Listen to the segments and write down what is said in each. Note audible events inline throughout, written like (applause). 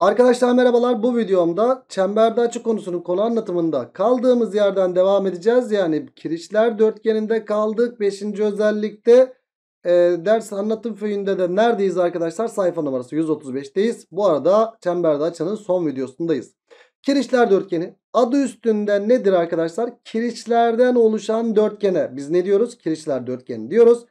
Arkadaşlar merhabalar bu videomda çemberde açı konusunun konu anlatımında kaldığımız yerden devam edeceğiz. Yani kirişler dörtgeninde kaldık. Beşinci özellikte e, ders anlatım föyünde de neredeyiz arkadaşlar? Sayfa numarası 135'teyiz. Bu arada çemberde açının son videosundayız. Kirişler dörtgeni adı üstünde nedir arkadaşlar? Kirişlerden oluşan dörtgene biz ne diyoruz? Kirişler dörtgeni diyoruz.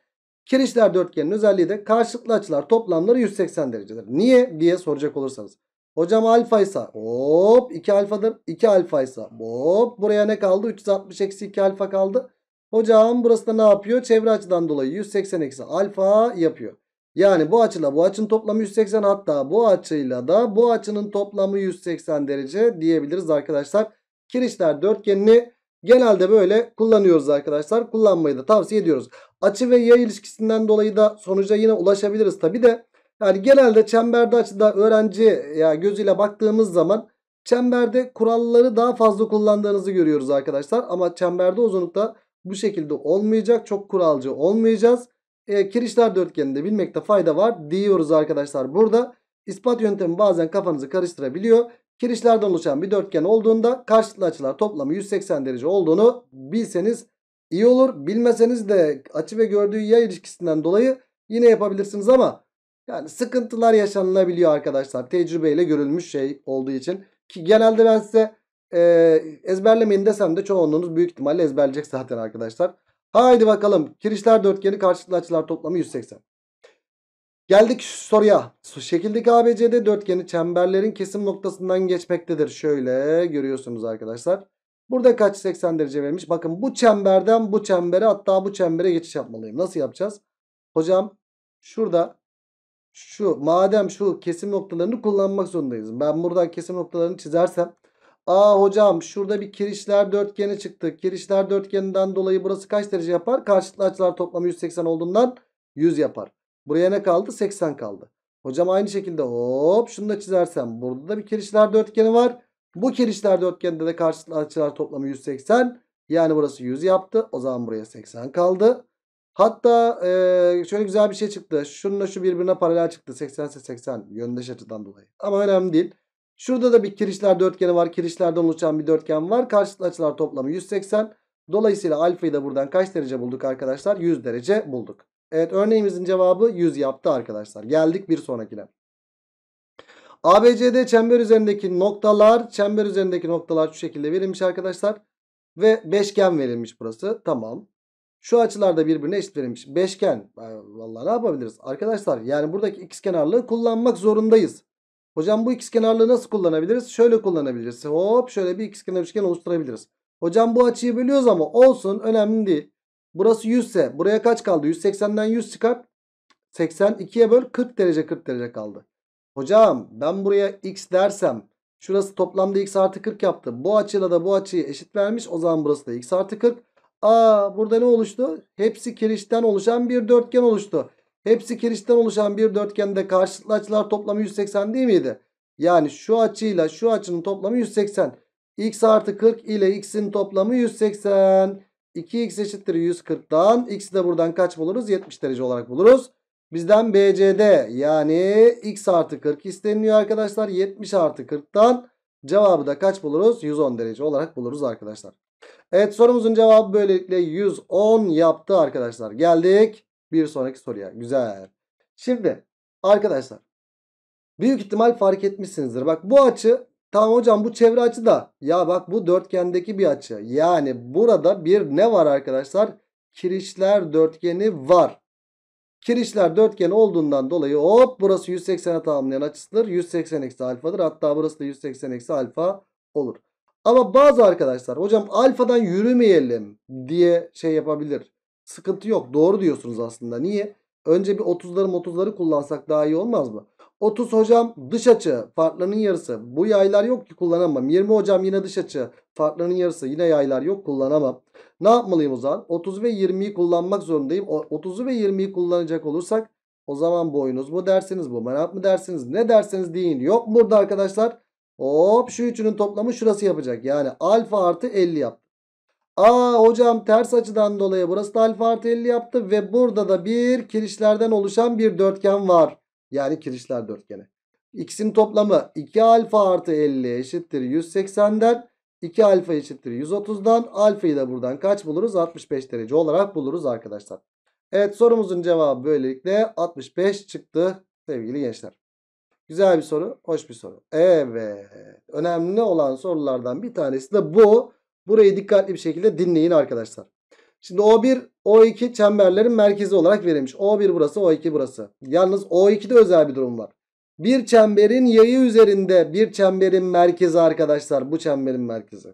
Kirişler dörtgenin özelliği de karşılıklı açılar toplamları 180 derecedir. Niye diye soracak olursanız. Hocam alfa ise hop 2 alfadır. 2 alfa ise hop buraya ne kaldı? 360 eksi 2 alfa kaldı. Hocam burası da ne yapıyor? Çevre açıdan dolayı 180 eksi alfa yapıyor. Yani bu açıyla bu açının toplamı 180 hatta bu açıyla da bu açının toplamı 180 derece diyebiliriz arkadaşlar. Kirişler dörtgenini genelde böyle kullanıyoruz arkadaşlar. Kullanmayı da tavsiye ediyoruz. Açı ve yay ilişkisinden dolayı da sonuca yine ulaşabiliriz tabi de. Yani genelde çemberde açıda öğrenci ya gözüyle baktığımız zaman çemberde kuralları daha fazla kullandığınızı görüyoruz arkadaşlar. Ama çemberde uzunlukta bu şekilde olmayacak. Çok kuralcı olmayacağız. E, kirişler dörtgeninde bilmekte fayda var diyoruz arkadaşlar. Burada ispat yöntemi bazen kafanızı karıştırabiliyor. Kirişlerden oluşan bir dörtgen olduğunda karşılıklı açılar toplamı 180 derece olduğunu bilseniz iyi olur. Bilmeseniz de açı ve gördüğü yay ilişkisinden dolayı yine yapabilirsiniz ama yani sıkıntılar yaşanılabiliyor arkadaşlar. Tecrübeyle görülmüş şey olduğu için. Ki genelde ben size e, ezberlemeyin desem de çoğunluğunuz büyük ihtimalle ezberleyecek zaten arkadaşlar. Haydi bakalım. Kirişler dörtgeni karşılıklı açılar toplamı 180. Geldik soruya. Şekildeki ABCD dörtgeni çemberlerin kesim noktasından geçmektedir. Şöyle görüyorsunuz arkadaşlar. Burada kaç 80 derece vermiş? Bakın bu çemberden bu çembere hatta bu çembere geçiş yapmalıyım. Nasıl yapacağız? Hocam şurada şu madem şu kesim noktalarını kullanmak zorundayız. Ben buradan kesim noktalarını çizersem. Aa hocam şurada bir kirişler dörtgeni çıktı. Kirişler dörtgeninden dolayı burası kaç derece yapar? Karşılıklı açılar toplamı 180 olduğundan 100 yapar. Buraya ne kaldı? 80 kaldı. Hocam aynı şekilde hop şunu da çizersem. Burada da bir kirişler dörtgeni var. Bu kirişler dörtgeninde de karşılıklı açılar toplamı 180. Yani burası 100 yaptı. O zaman buraya 80 kaldı. Hatta e, şöyle güzel bir şey çıktı. Şununla şu birbirine paralel çıktı. 80 ise 80 yöndeş açıdan dolayı. Ama önemli değil. Şurada da bir kirişler dörtgeni var. Kirişlerden oluşan bir dörtgen var. Karşılıklı açılar toplamı 180. Dolayısıyla alfayı da buradan kaç derece bulduk arkadaşlar? 100 derece bulduk. Evet örneğimizin cevabı 100 yaptı arkadaşlar. Geldik bir sonrakine. ABCD çember üzerindeki noktalar, çember üzerindeki noktalar şu şekilde verilmiş arkadaşlar. Ve beşgen verilmiş burası. Tamam. Şu açılarda birbirine eşit verilmiş. Beşgen. E, vallahi ne yapabiliriz? Arkadaşlar yani buradaki x kenarlığı kullanmak zorundayız. Hocam bu x kenarlığı nasıl kullanabiliriz? Şöyle kullanabiliriz. Hop şöyle bir x kenar üçgen oluşturabiliriz. Hocam bu açıyı biliyoruz ama olsun önemli değil. Burası 100 ise buraya kaç kaldı? 180'den 100 çıkart. 82'ye böl 40 derece 40 derece kaldı. Hocam ben buraya x dersem şurası toplamda x artı 40 yaptı. Bu açıyla da bu açıyı eşit vermiş. O zaman burası da x artı 40. Aa burada ne oluştu? Hepsi kirişten oluşan bir dörtgen oluştu. Hepsi kirişten oluşan bir dörtgende karşılıklı açılar toplamı 180 değil miydi? Yani şu açıyla şu açının toplamı 180. X artı 40 ile x'in toplamı 180. 2x eşittir 140'dan. X'i de buradan kaç buluruz? 70 derece olarak buluruz. Bizden BCD yani x artı 40 isteniliyor arkadaşlar. 70 artı 40'tan cevabı da kaç buluruz? 110 derece olarak buluruz arkadaşlar. Evet sorumuzun cevabı böylelikle 110 yaptı arkadaşlar. Geldik bir sonraki soruya. Güzel. Şimdi arkadaşlar büyük ihtimal fark etmişsinizdir. Bak bu açı tamam hocam bu çevre açı da ya bak bu dörtgendeki bir açı. Yani burada bir ne var arkadaşlar? Kirişler dörtgeni var. Kirişler dörtgen olduğundan dolayı hop burası 180'e tamamlayan açısıdır. 180 eksi alfadır. Hatta burası da 180 eksi alfa olur. Ama bazı arkadaşlar hocam alfadan yürümeyelim diye şey yapabilir. Sıkıntı yok. Doğru diyorsunuz aslında. Niye? Önce bir 30'ları 30'ları kullansak daha iyi olmaz mı? 30 hocam dış açı farklının yarısı. Bu yaylar yok ki kullanamam. 20 hocam yine dış açı farklının yarısı. Yine yaylar yok kullanamam. Ne yapmalıyım o zaman? 30 ve 20'yi kullanmak zorundayım. 30'u ve 20'yi kullanacak olursak o zaman boyunuz mu dersiniz bu merak mı dersiniz ne dersiniz deyin. Yok burada arkadaşlar Hop şu üçünün toplamı şurası yapacak. Yani alfa artı 50 yaptı. Aa hocam ters açıdan dolayı burası da alfa artı 50 yaptı. Ve burada da bir kirişlerden oluşan bir dörtgen var. Yani kirişler dörtgeni. X'in toplamı 2 alfa artı 50 eşittir 180'den. 2 alfa eşittir 130'dan. Alfayı da buradan kaç buluruz? 65 derece olarak buluruz arkadaşlar. Evet sorumuzun cevabı böylelikle 65 çıktı sevgili gençler. Güzel bir soru. Hoş bir soru. Evet. Önemli olan sorulardan bir tanesi de bu. Burayı dikkatli bir şekilde dinleyin arkadaşlar. Şimdi O1, O2 çemberlerin merkezi olarak verilmiş. O1 burası, O2 burası. Yalnız O2'de özel bir durum var. Bir çemberin yayı üzerinde bir çemberin merkezi arkadaşlar. Bu çemberin merkezi.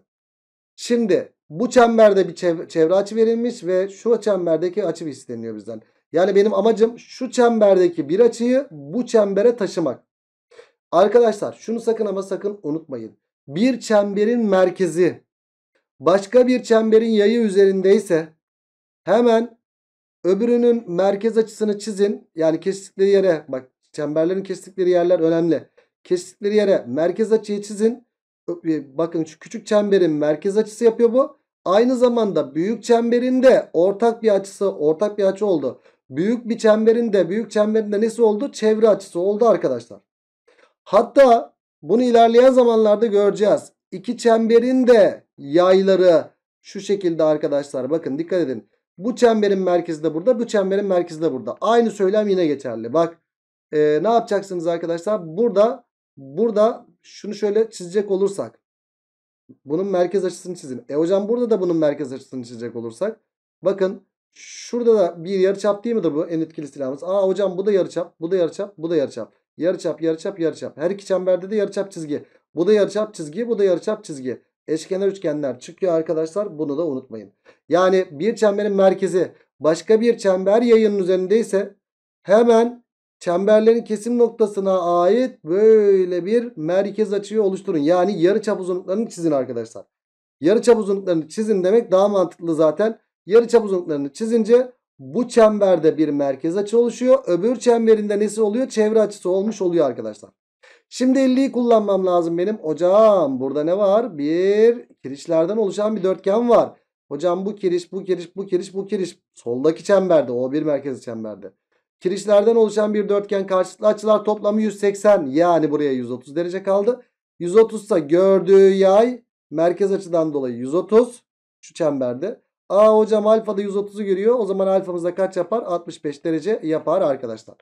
Şimdi bu çemberde bir çevre açı verilmiş ve şu çemberdeki açı isteniyor bizden. Yani benim amacım şu çemberdeki bir açıyı bu çembere taşımak. Arkadaşlar şunu sakın ama sakın unutmayın. Bir çemberin merkezi başka bir çemberin yayı üzerindeyse hemen öbürünün merkez açısını çizin. Yani kestikleri yere bak çemberlerin kestikleri yerler önemli. Kestikleri yere merkez açıyı çizin. E, bakın şu küçük çemberin merkez açısı yapıyor bu. Aynı zamanda büyük çemberin de ortak bir açısı ortak bir açı oldu. Büyük bir çemberin de büyük çemberin de nesi oldu? Çevre açısı oldu arkadaşlar. Hatta bunu ilerleyen zamanlarda göreceğiz. İki çemberin de yayları şu şekilde arkadaşlar. Bakın dikkat edin. Bu çemberin merkezi de burada. Bu çemberin merkezi de burada. Aynı söylem yine geçerli. Bak e, ne yapacaksınız arkadaşlar? Burada burada şunu şöyle çizecek olursak. Bunun merkez açısını çizin. E hocam burada da bunun merkez açısını çizecek olursak. Bakın şurada da bir yarıçap değil midir bu en etkili silahımız? Aa hocam bu da yarıçap, bu da yarıçap, bu da yarıçap. Yarıçap, yarıçap, yarıçap. Her iki çemberde de yarıçap çizgi. Bu da yarıçap çizgi, bu da yarıçap çizgi. Eşkenar üçgenler çıkıyor arkadaşlar. Bunu da unutmayın. Yani bir çemberin merkezi başka bir çember yayının üzerindeyse hemen çemberlerin kesim noktasına ait böyle bir merkez açıyı oluşturun. Yani yarıçap uzunluklarını çizin arkadaşlar. Yarıçap uzunluklarını çizin demek daha mantıklı zaten. Yarıçap uzunluklarını çizince bu çemberde bir merkez açı oluşuyor. Öbür çemberinde nesi oluyor? Çevre açısı olmuş oluyor arkadaşlar. Şimdi 50'yi kullanmam lazım benim. Hocam burada ne var? Bir kirişlerden oluşan bir dörtgen var. Hocam bu kiriş, bu kiriş, bu kiriş, bu kiriş. Soldaki çemberde. O bir merkez çemberde. Kirişlerden oluşan bir dörtgen karşılıklı açılar toplamı 180. Yani buraya 130 derece kaldı. 130 ise gördüğü yay merkez açıdan dolayı 130. Şu çemberde. A hocam alfada 130'u görüyor. O zaman alfamızda kaç yapar? 65 derece yapar arkadaşlar.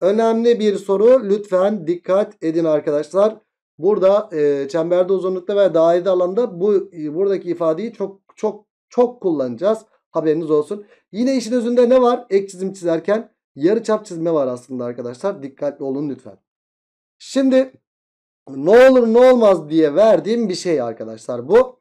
Önemli bir soru. Lütfen dikkat edin arkadaşlar. Burada e, çemberde uzunlukta ve dairede alanda bu e, buradaki ifadeyi çok çok çok kullanacağız. Haberiniz olsun. Yine işin özünde ne var? Ek çizim çizerken yarı çap çizme var aslında arkadaşlar. Dikkatli olun lütfen. Şimdi ne olur ne olmaz diye verdiğim bir şey arkadaşlar bu.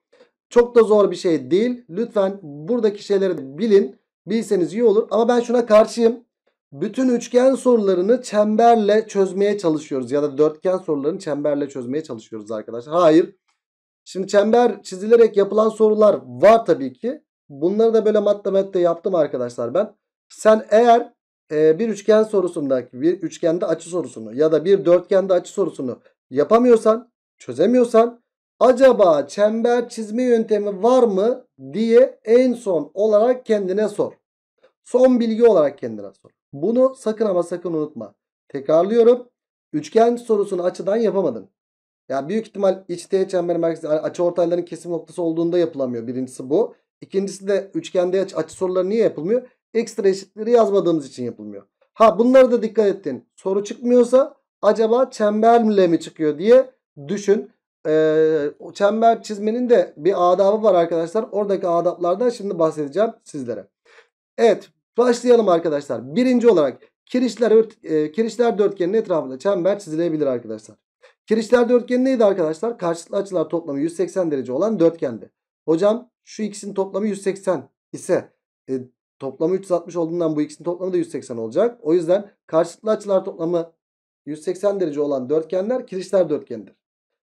Çok da zor bir şey değil. Lütfen buradaki şeyleri bilin. Bilseniz iyi olur. Ama ben şuna karşıyım. Bütün üçgen sorularını çemberle çözmeye çalışıyoruz. Ya da dörtgen sorularını çemberle çözmeye çalışıyoruz arkadaşlar. Hayır. Şimdi çember çizilerek yapılan sorular var tabii ki. Bunları da böyle matematikte yaptım arkadaşlar ben. Sen eğer e, bir üçgen sorusundaki bir üçgende açı sorusunu ya da bir dörtgende açı sorusunu yapamıyorsan, çözemiyorsan acaba çember çizme yöntemi var mı diye en son olarak kendine sor. Son bilgi olarak kendine sor. Bunu sakın ama sakın unutma. Tekrarlıyorum. Üçgen sorusunu açıdan yapamadın. Ya yani büyük ihtimal içte çember merkezi açı ortayların kesim noktası olduğunda yapılamıyor. Birincisi bu. İkincisi de üçgende açı, açı soruları niye yapılmıyor? Ekstra eşitleri yazmadığımız için yapılmıyor. Ha bunları da dikkat ettin. Soru çıkmıyorsa acaba çemberle mi çıkıyor diye düşün e, çember çizmenin de bir adabı var arkadaşlar. Oradaki adaplardan şimdi bahsedeceğim sizlere. Evet başlayalım arkadaşlar. Birinci olarak kirişler, e, kirişler dörtgenin etrafında çember çizilebilir arkadaşlar. Kirişler dörtgeni neydi arkadaşlar? Karşılıklı açılar toplamı 180 derece olan dörtgendi. Hocam şu ikisinin toplamı 180 ise e, toplamı 360 olduğundan bu ikisinin toplamı da 180 olacak. O yüzden karşılıklı açılar toplamı 180 derece olan dörtgenler kirişler dörtgenidir.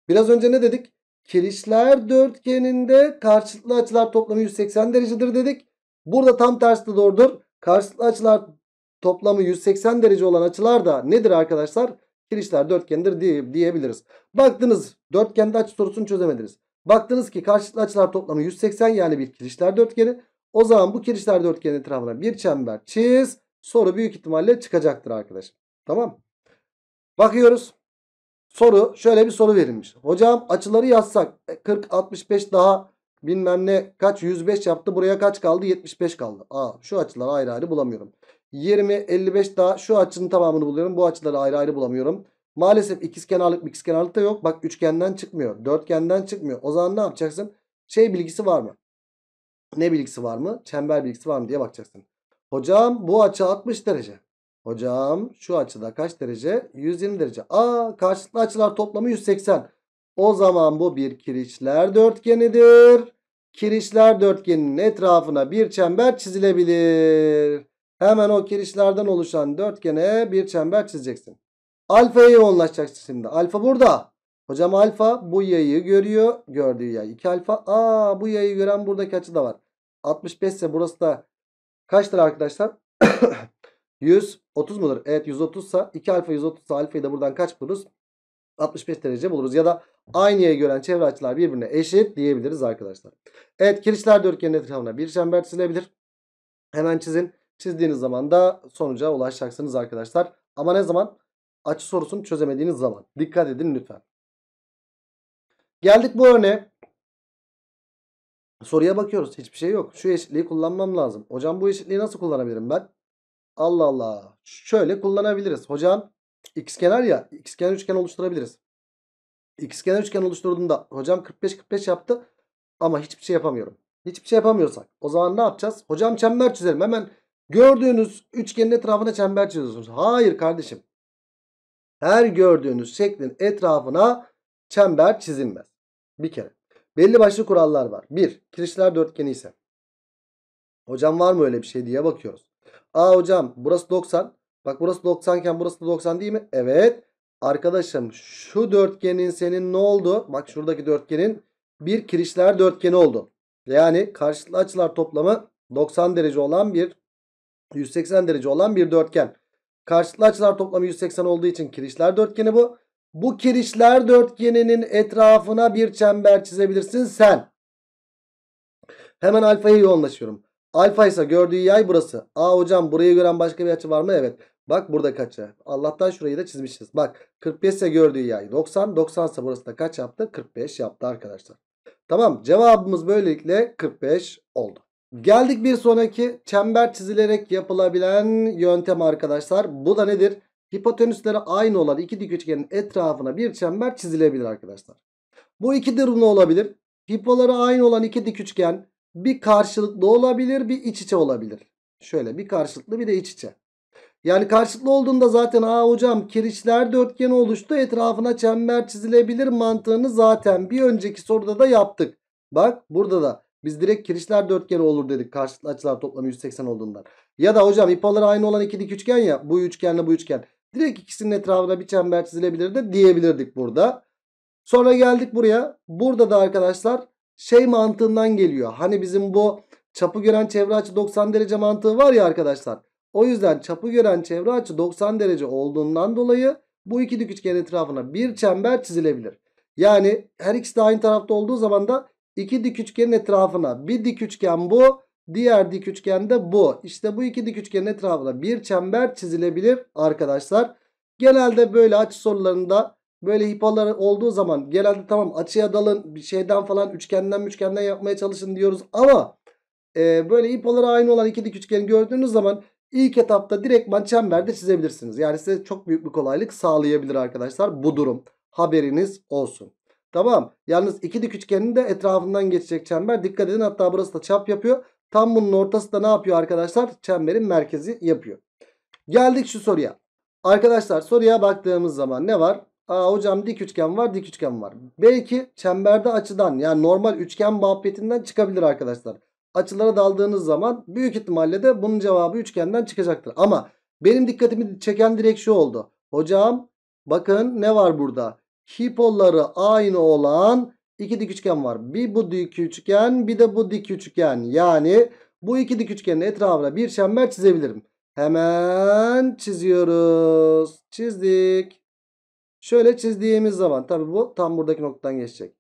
Biraz önce ne dedik? Kirişler dörtgeninde karşılıklı açılar toplamı 180 derecedir dedik. Burada tam tersi de doğrudur. Karşılıklı açılar toplamı 180 derece olan açılar da nedir arkadaşlar? Kirişler dörtgendir diye, diyebiliriz. Baktınız dörtgende açı sorusunu çözemediniz. Baktınız ki karşılıklı açılar toplamı 180 yani bir kirişler dörtgeni. O zaman bu kirişler dörtgeni etrafına bir çember çiz. Soru büyük ihtimalle çıkacaktır arkadaşım. Tamam. Bakıyoruz. Soru şöyle bir soru verilmiş. Hocam açıları yazsak 40 e, 65 daha bilmem ne kaç 105 yaptı. Buraya kaç kaldı? 75 kaldı. Aa şu açıları ayrı ayrı bulamıyorum. 20 55 daha şu açının tamamını buluyorum. Bu açıları ayrı ayrı bulamıyorum. Maalesef ikizkenarlık ikizkenarlık da yok. Bak üçgenden çıkmıyor. Dörtgenden çıkmıyor. O zaman ne yapacaksın? Şey bilgisi var mı? Ne bilgisi var mı? Çember bilgisi var mı diye bakacaksın. Hocam bu açı 60 derece. Hocam şu açıda kaç derece? 120 derece. Aa karşılıklı açılar toplamı 180. O zaman bu bir kirişler dörtgenidir. Kirişler dörtgeninin etrafına bir çember çizilebilir. Hemen o kirişlerden oluşan dörtgene bir çember çizeceksin. Alfa'ya yoğunlaşacaksın şimdi. Alfa burada. Hocam alfa bu yayı görüyor. Gördüğü yay 2 alfa. Aa bu yayı gören buradaki açı da var. 65 ise burası da kaçtır arkadaşlar? (coughs) 130 mudur? Evet 130 sa 2 alfa 130 ise alfayı da buradan kaç buluruz? 65 derece buluruz. Ya da aynıya gören çevre açılar birbirine eşit diyebiliriz arkadaşlar. Evet kirişler dörtgenin etrafına bir çember çizilebilir. Hemen çizin. Çizdiğiniz zaman da sonuca ulaşacaksınız arkadaşlar. Ama ne zaman? Açı sorusunu çözemediğiniz zaman. Dikkat edin lütfen. Geldik bu örneğe. Soruya bakıyoruz. Hiçbir şey yok. Şu eşitliği kullanmam lazım. Hocam bu eşitliği nasıl kullanabilirim ben? Allah Allah. Şöyle kullanabiliriz. Hocam x kenar ya x kenar üçgen oluşturabiliriz. X kenar üçgen oluşturduğunda hocam 45-45 yaptı ama hiçbir şey yapamıyorum. Hiçbir şey yapamıyorsak o zaman ne yapacağız? Hocam çember çizelim. Hemen gördüğünüz üçgenin etrafına çember çiziyorsunuz. Hayır kardeşim. Her gördüğünüz şeklin etrafına çember çizilmez. Bir kere. Belli başlı kurallar var. Bir, kirişler dörtgeni ise. Hocam var mı öyle bir şey diye bakıyoruz. Aa hocam burası 90. Bak burası 90 iken burası da 90 değil mi? Evet. Arkadaşım şu dörtgenin senin ne oldu? Bak şuradaki dörtgenin bir kirişler dörtgeni oldu. Yani karşılıklı açılar toplamı 90 derece olan bir 180 derece olan bir dörtgen. Karşılıklı açılar toplamı 180 olduğu için kirişler dörtgeni bu. Bu kirişler dörtgeninin etrafına bir çember çizebilirsin sen. Hemen alfaya yoğunlaşıyorum. Alfa ise gördüğü yay burası. A hocam burayı gören başka bir açı var mı? Evet. Bak burada kaç ya? Allah'tan şurayı da çizmişiz. Bak 45 ise gördüğü yay 90. 90 ise burası da kaç yaptı? 45 yaptı arkadaşlar. Tamam cevabımız böylelikle 45 oldu. Geldik bir sonraki çember çizilerek yapılabilen yöntem arkadaşlar. Bu da nedir? Hipotenüsleri aynı olan iki dik üçgenin etrafına bir çember çizilebilir arkadaşlar. Bu iki durumda olabilir. Hipoları aynı olan iki dik üçgen bir karşılıklı olabilir bir iç içe olabilir. Şöyle bir karşılıklı bir de iç içe. Yani karşılıklı olduğunda zaten aa hocam kirişler dörtgen oluştu etrafına çember çizilebilir mantığını zaten bir önceki soruda da yaptık. Bak burada da biz direkt kirişler dörtgen olur dedik karşılıklı açılar toplamı 180 olduğundan. Ya da hocam ipaları aynı olan iki dik üçgen ya bu üçgenle bu üçgen. Direkt ikisinin etrafına bir çember çizilebilir de diyebilirdik burada. Sonra geldik buraya. Burada da arkadaşlar şey mantığından geliyor. Hani bizim bu çapı gören çevre açı 90 derece mantığı var ya arkadaşlar. O yüzden çapı gören çevre açı 90 derece olduğundan dolayı bu iki dik üçgen etrafına bir çember çizilebilir. Yani her ikisi de aynı tarafta olduğu zaman da iki dik üçgenin etrafına bir dik üçgen bu, diğer dik üçgen de bu. İşte bu iki dik üçgenin etrafına bir çember çizilebilir arkadaşlar. Genelde böyle açı sorularında Böyle hipolar olduğu zaman genelde tamam açıya dalın bir şeyden falan üçgenden üçgenden yapmaya çalışın diyoruz. Ama e, böyle hipoları aynı olan iki dik üçgeni gördüğünüz zaman ilk etapta direktman çemberde çizebilirsiniz. Yani size çok büyük bir kolaylık sağlayabilir arkadaşlar bu durum. Haberiniz olsun. Tamam yalnız iki dik üçgenin de etrafından geçecek çember. Dikkat edin hatta burası da çap yapıyor. Tam bunun ortası da ne yapıyor arkadaşlar? Çemberin merkezi yapıyor. Geldik şu soruya. Arkadaşlar soruya baktığımız zaman ne var? Aa hocam dik üçgen var dik üçgen var. Belki çemberde açıdan yani normal üçgen muhabbetinden çıkabilir arkadaşlar. Açılara daldığınız zaman büyük ihtimalle de bunun cevabı üçgenden çıkacaktır. Ama benim dikkatimi çeken direkt şu oldu. Hocam bakın ne var burada? Hipolları aynı olan iki dik üçgen var. Bir bu dik üçgen bir de bu dik üçgen. Yani bu iki dik üçgenin etrafına bir çember çizebilirim. Hemen çiziyoruz. Çizdik. Şöyle çizdiğimiz zaman tabi bu tam buradaki noktadan geçecek.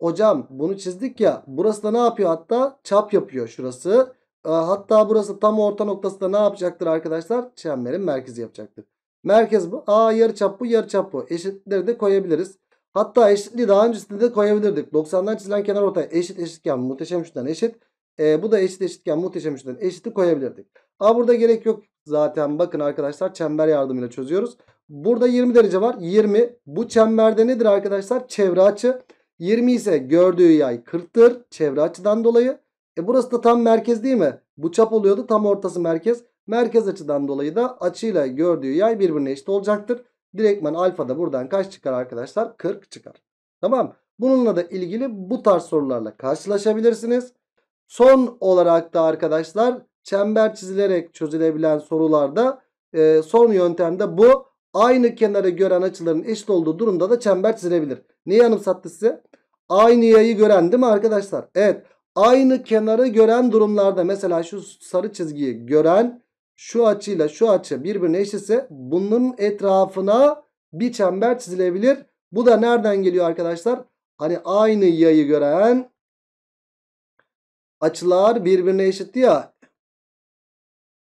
Hocam bunu çizdik ya burası da ne yapıyor hatta çap yapıyor şurası. Ee, hatta burası tam orta noktası da ne yapacaktır arkadaşlar? Çemberin merkezi yapacaktır. Merkez bu. A yarı çap bu yarı çap bu. Eşitleri de koyabiliriz. Hatta eşitliği daha öncesinde de koyabilirdik. 90'dan çizilen kenar ortaya eşit eşitken muhteşem üçten eşit. E, bu da eşit eşitken muhteşem üçten eşiti koyabilirdik. Ama burada gerek yok zaten. Bakın arkadaşlar çember yardımıyla çözüyoruz. Burada 20 derece var. 20. Bu çemberde nedir arkadaşlar? Çevre açı. 20 ise gördüğü yay 40'tır. Çevre açıdan dolayı. E burası da tam merkez değil mi? Bu çap oluyordu. Tam ortası merkez. Merkez açıdan dolayı da açıyla gördüğü yay birbirine eşit olacaktır. Direktmen alfa da buradan kaç çıkar arkadaşlar? 40 çıkar. Tamam. Bununla da ilgili bu tarz sorularla karşılaşabilirsiniz. Son olarak da arkadaşlar çember çizilerek çözülebilen sorularda e, son yöntemde bu. Aynı kenarı gören açıların eşit olduğu durumda da çember çizilebilir. Neyi anımsattı size? Aynı yayı gören değil mi arkadaşlar? Evet. Aynı kenarı gören durumlarda mesela şu sarı çizgiyi gören şu açıyla şu açı birbirine eşitse bunun etrafına bir çember çizilebilir. Bu da nereden geliyor arkadaşlar? Hani aynı yayı gören açılar birbirine eşit ya.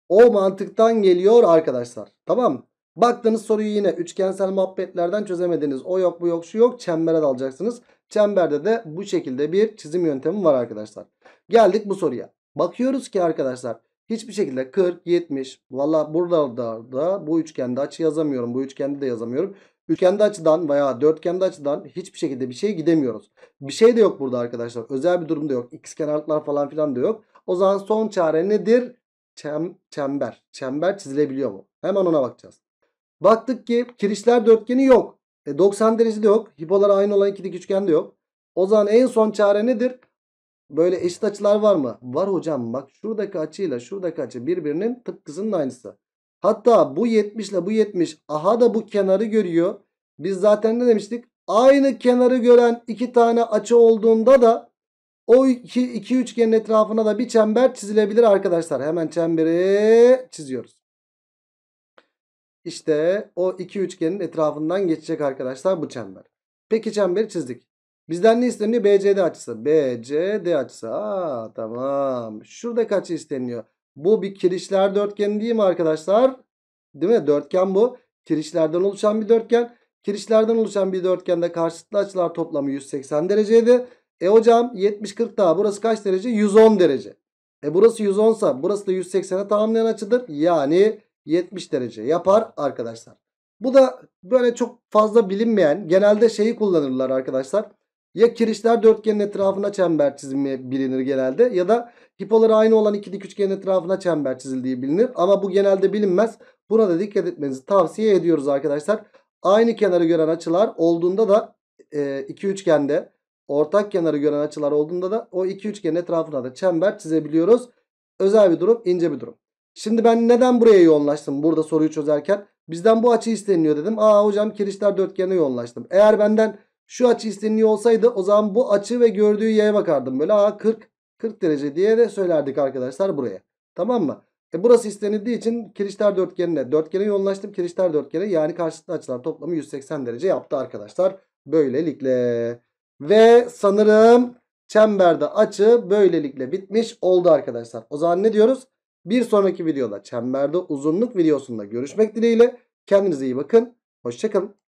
O mantıktan geliyor arkadaşlar. Tamam mı? Baktığınız soruyu yine üçgensel muhabbetlerden çözemediniz. O yok bu yok şu yok çembere dalacaksınız. Çemberde de bu şekilde bir çizim yöntemi var arkadaşlar. Geldik bu soruya. Bakıyoruz ki arkadaşlar hiçbir şekilde 40, 70. Valla burada da bu üçgende açı yazamıyorum. Bu üçgende de yazamıyorum. Üçgende açıdan veya dörtgende açıdan hiçbir şekilde bir şey gidemiyoruz. Bir şey de yok burada arkadaşlar. Özel bir durum da yok. X kenarlıklar falan filan da yok. O zaman son çare nedir? Çem, çember. Çember çizilebiliyor mu? Hemen ona bakacağız. Baktık ki kirişler dörtgeni yok. E 90 derecede yok. Hipolar aynı olan iki dik üçgen de yok. O zaman en son çare nedir? Böyle eşit açılar var mı? Var hocam bak şuradaki açıyla şuradaki açı birbirinin tıpkısının aynısı. Hatta bu 70 ile bu 70 aha da bu kenarı görüyor. Biz zaten ne demiştik? Aynı kenarı gören iki tane açı olduğunda da o iki, iki üçgenin etrafına da bir çember çizilebilir arkadaşlar. Hemen çemberi çiziyoruz. İşte o iki üçgenin etrafından geçecek arkadaşlar bu çember. Peki çemberi çizdik. Bizden ne isteniyor? BCD açısı. BCD açısı. Aa, tamam. Şurada kaçı isteniyor? Bu bir kirişler dörtgeni değil mi arkadaşlar? Değil mi? Dörtgen bu. Kirişlerden oluşan bir dörtgen. Kirişlerden oluşan bir dörtgende karşıtlı açılar toplamı 180 dereceydi. E hocam 70-40 daha. Burası kaç derece? 110 derece. E burası 110 sa burası da 180'e tamamlayan açıdır. Yani 70 derece yapar arkadaşlar. Bu da böyle çok fazla bilinmeyen genelde şeyi kullanırlar arkadaşlar. Ya kirişler dörtgenin etrafına çember çizimi bilinir genelde ya da hipoları aynı olan iki dik üçgenin etrafına çember çizildiği bilinir. Ama bu genelde bilinmez. Buna da dikkat etmenizi tavsiye ediyoruz arkadaşlar. Aynı kenarı gören açılar olduğunda da e, iki üçgende ortak kenarı gören açılar olduğunda da o iki üçgenin etrafına da çember çizebiliyoruz. Özel bir durum ince bir durum. Şimdi ben neden buraya yoğunlaştım burada soruyu çözerken? Bizden bu açı isteniyor dedim. Aa hocam kirişler dörtgene yoğunlaştım. Eğer benden şu açı isteniliyor olsaydı o zaman bu açı ve gördüğü y'ye bakardım. Böyle aa 40, 40 derece diye de söylerdik arkadaşlar buraya. Tamam mı? E burası istenildiği için kirişler dörtgenine, dörtgene yoğunlaştım. Kirişler dörtgene yani karşılıklı açılar toplamı 180 derece yaptı arkadaşlar. Böylelikle. Ve sanırım çemberde açı böylelikle bitmiş oldu arkadaşlar. O zaman ne diyoruz? Bir sonraki videoda çemberde uzunluk videosunda görüşmek dileğiyle. Kendinize iyi bakın. Hoşçakalın.